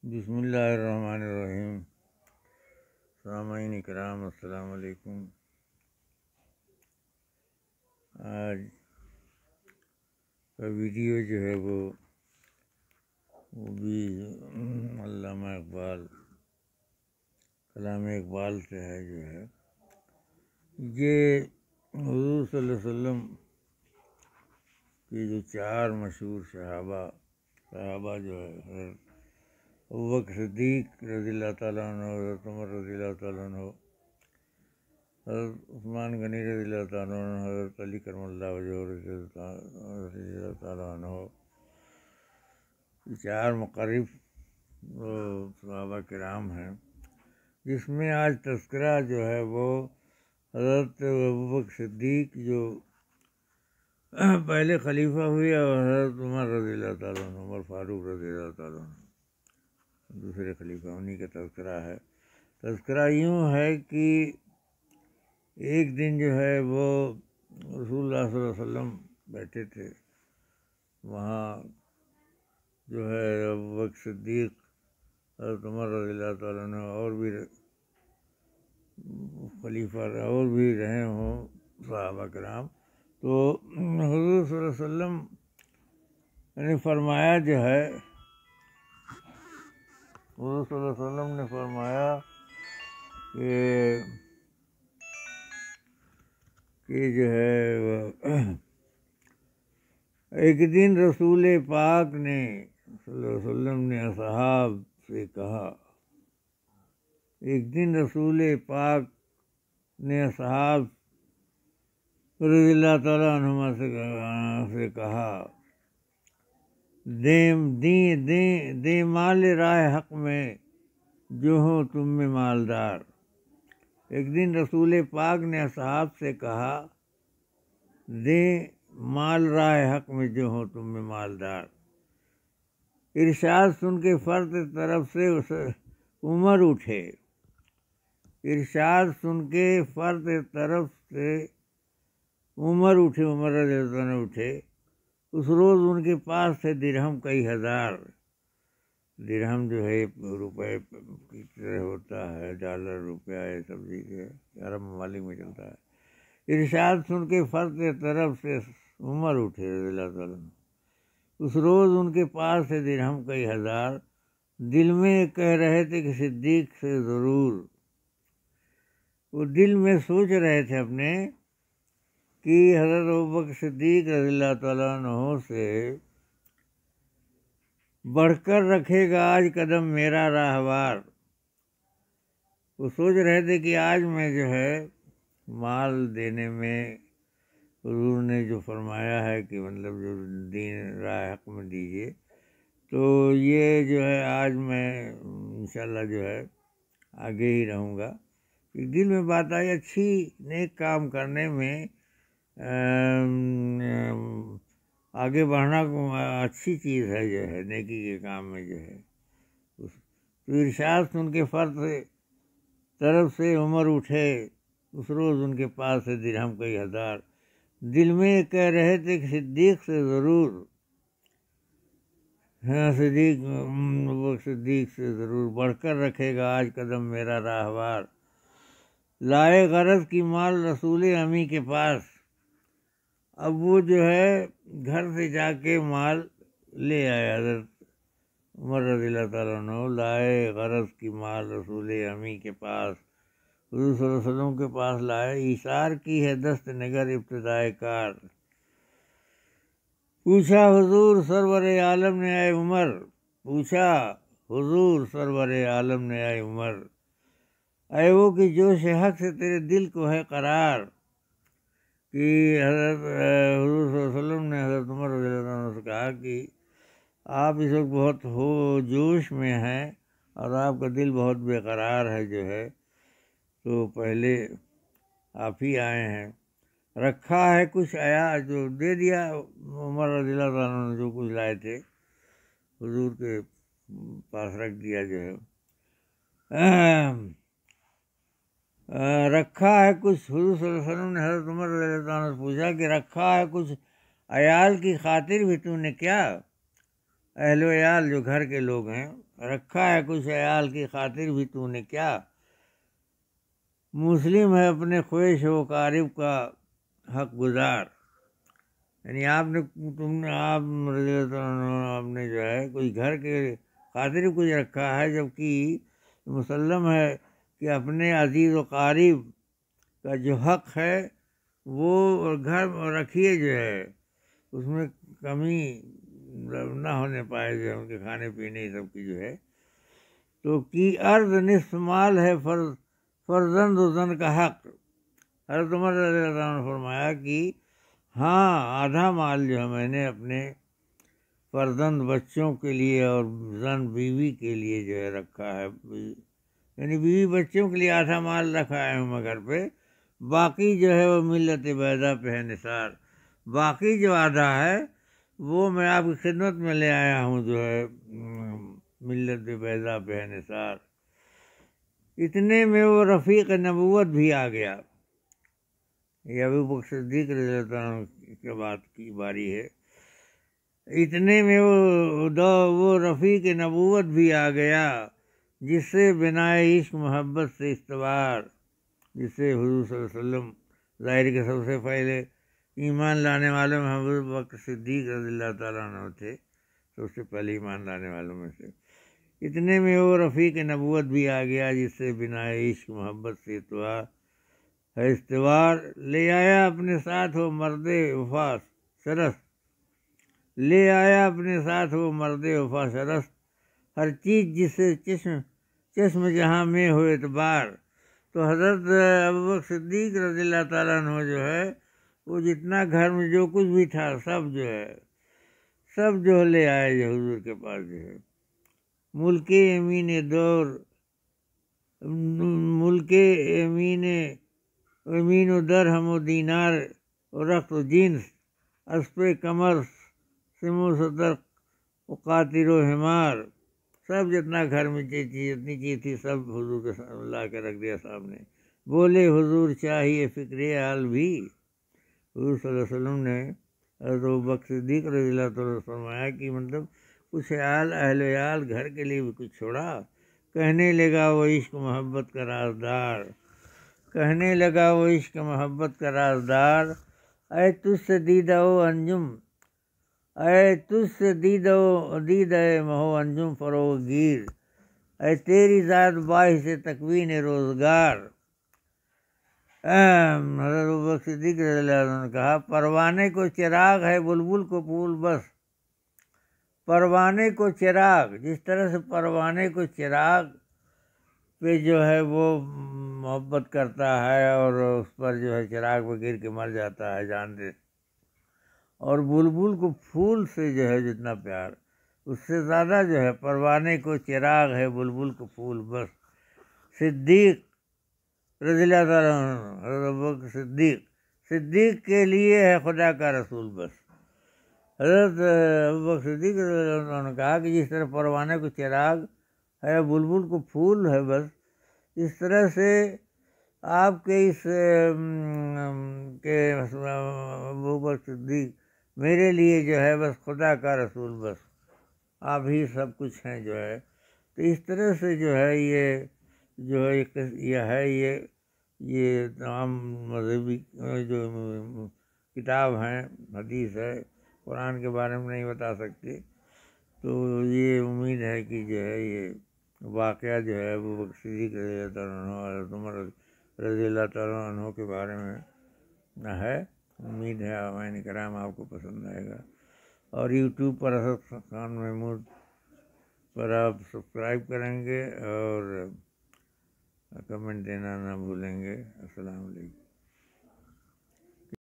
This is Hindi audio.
बसमीम सामीन कराम अलकुम आज का वीडियो जो है वो वो भी अल्लामा इकबाल कलाम इकबाल से है जो है ये हजूर वसल्लम के जो चार मशहूर सहाबा सहाबा जो है वक़ सदीक रज़ी तैन हज़रत उमर रज़ी तैन हज़रत उस्मान गनी रज़ी तैन हज़रत अली करमल्ला रज़ी तैन चार मकरब सहाबा राम हैं जिसमें आज तस्करा जो है वो हज़रत अबूबक सिद्दीक जो पहले खलीफा हुए और हज़रत उमर रज़ी तैन उमर फारूक रज़ी तैन दूसरे खलीफा उन्हीं का तस्करा है तस्करा यूँ है कि एक दिन जो है वो रसूल वसल्लम बैठे थे वहाँ जो है अबक सिद्दीक रजील्ला और भी खलीफा और भी रहे हों साहबा कराम तो हजूर सल्लम ने फरमाया जो है हजूर वसल्लम ने फरमाया कि कि जो है एक दिन रसूल पाक ने वसल्लम ने असहाब से कहा एक दिन रसूल पाक ने असहाब रजील्ला तुम से कहा देम दी दे दे माल राय हक में जो हो तुम में मालदार एक दिन रसूल पाक ने असहाब से कहा दे माल राय हक में जो हो तुम में मालदार इरशाद सुन के फर्द तरफ से उस उमर उठे इरशाद सुन के फर्द तरफ से उमर उठे उमर उठे उस रोज़ उनके पास थे दिरहम कई हज़ार दिरहम जो है रुपए की तरह होता है डॉलर रुपया ये सब चीज़ें अरब ममालिक में चलता है इर्शाद सुन के फर्द तरफ से उमर उठे उस रोज़ उनके पास थे दिरहम कई हज़ार दिल में कह रहे थे कि सिद्दीक से ज़रूर वो दिल में सोच रहे थे अपने कि हज़रत अबूबक सिद्दीक रजील्ला तु से बढ़कर रखेगा आज कदम मेरा राहवार वो सोच रहे थे कि आज मैं जो है माल देने में हजूर ने जो फरमाया है कि मतलब जो दीन राय हक में दीजिए तो ये जो है आज मैं इंशाल्लाह जो है आगे ही रहूँगा एक दिल में बात आई अच्छी नेक काम करने में आगे बढ़ना अच्छी चीज़ है जो है नेकी के काम में जो है उस तो इर्शाद उनके फर्द तरफ से उम्र उठे उस रोज़ उनके पास से हम कई हज़ार दिल में कह रहे थे कि सिद्दीक से ज़रूर हाँ सिद्दीक वो सिद्दीक से ज़रूर बढ़कर रखेगा आज कदम मेरा राहवार लाए गरज की माल रसूल अमी के पास अब वो जो है घर से जाके माल ले आया हजरत उमर रजील तु लाए गरज की माल रसूल अमी के पास रसूलों के पास लाए इशार की है दस्त नगर इब्तदाय कार पूछा हुजूर सरवर आलम ने आए उमर पूछा हुजूर सरवर आलम ने आए उमर आए वो कि जोश हक से तेरे दिल को है करार कि हजरत वसल्लम ने हजरत उमर से कहा कि आप इस वक्त बहुत हो जोश में हैं और आपका दिल बहुत बेकरार है जो है तो पहले आप ही आए हैं रखा है कुछ आया जो तो दे दिया उमर रजील ने जो कुछ लाए थे हजूर के पास रख दिया जो है रखा है कुछ हजूर ने हजरत उमर पूछा कि रखा है कुछ अयाल की खातिर भी तूने क्या अहलोयाल जो घर के लोग हैं रखा है कुछ अयाल की खातिर भी तूने क्या मुस्लिम है अपने ख्वाहिश व कारिब का हक गुजार यानी आपने तुमने आप आपने जो है कुछ घर के खातिर कुछ रखा है जबकि मुसलम है कि अपने अजीज़ व का जो हक है वो घर रखिए जो है उसमें कमी ना होने पाए जो उनके खाने पीने सब की जो है तो कि अर्ध निस्तमाल माल है फर्ज फर्जंद उजन का हक हरत उमर ने फरमाया कि हाँ आधा माल जो है मैंने अपने फर्जंद बच्चों के लिए और जन बीवी के लिए जो है रखा है यानी बीवी बच्चों के लिए आधा माल रखा है मैं घर पे बाकी जो है वो मिलत बैदा पे है निसार बाकी जो आधा है वो मैं आपकी खिदमत में ले आया हूँ जो है मिलत बैदा पे है निसार इतने में वो रफ़ीक नबूत भी आ गया यह अभी बक सद्दीक के बात की बारी है इतने में वो दो वो के नबूत भी आ गया जिससे बिना इश्क मोहब्बत से इस्तवार जिससे हजूर वसल्लम ज़ाहिर के सबसे पहले ईमान लाने वाले महबूब वक्त सिद्दीक रजील्ला तु थे तो उससे पहले ईमान लाने वालों में से इतने में वो रफ़ी के नबूत भी आ गया जिससे बिना इश्क मोहब्बत से इस्तवार ले आया अपने साथ वो मर्द वफास सरस ले आया अपने साथ वो मर्द वफा सरस हर चीज़ जिससे चश्म चश्म जहाँ में हो एतबार तो, तो हज़रत अबूबक सिद्दीक रजील्ला तु जो है वो जितना घर में जो कुछ भी था सब जो है सब जो ले आए जो हजूर के पास जो है मुल्क अमीन दौर मुल्क अमीन अमीन दर हम दीनार और रक्त जीन्स असप कमर सिमो सदर वकातिर हमार सब जितना घर में जो चीज़ जितनी चीज़ थी सब हुजूर के ला के रख दिया सामने बोले हुजूर चाहिए फ़िक्र आल भी हजूर सल्लम ने तो बकसीदीक तो फरमाया कि मतलब कुछ आल अहल आल घर के लिए भी कुछ छोड़ा कहने लगा वो इश्क मोहब्बत का राजदार कहने लगा वो इश्क मोहब्बत का राजदार अरे तुझसे दीदा ओ अंजुम ऐ तुझसे दीदो दीद महो अंजुम फरो गिर ऐ तेरी ज़ात बाहि से तकवीन रोज़गार कहा परवाने को चिराग है बुलबुल को फूल बस परवाने को चिराग जिस तरह से परवाने को चिराग पे जो है वो मोहब्बत करता है और उस पर जो है चिराग पर गिर के मर जाता है जान दे और बुलबुल को फूल से जो है जितना प्यार उससे ज़्यादा जो है परवाने को चिराग है बुलबुल को फूल बस सिद्दीक रजीला हजरत सिद्दीक सिद्दीक के लिए है खुदा का रसूल बस हजरत सिद्दीक उन्होंने कहा कि जिस तरह परवाने को चिराग है बुलबुल को फूल है बस इस तरह से आपके इस के सिद्दीक मेरे लिए जो है बस खुदा का रसूल बस आप ही सब कुछ हैं जो है तो इस तरह से जो है ये जो है यह है ये ये तमाम मजहबी जो किताब हैं हदीस है कुरान के बारे में नहीं बता सकती तो ये उम्मीद है कि जो है ये वाक़ जो है वो बख्शी रजी तमर रजील्ला के बारे में है उम्मीद है अवैन कराम आपको पसंद आएगा और यूट्यूब पर असद खान महमूद पर आप सब्सक्राइब करेंगे और कमेंट देना ना भूलेंगे अस्सलाम वालेकुम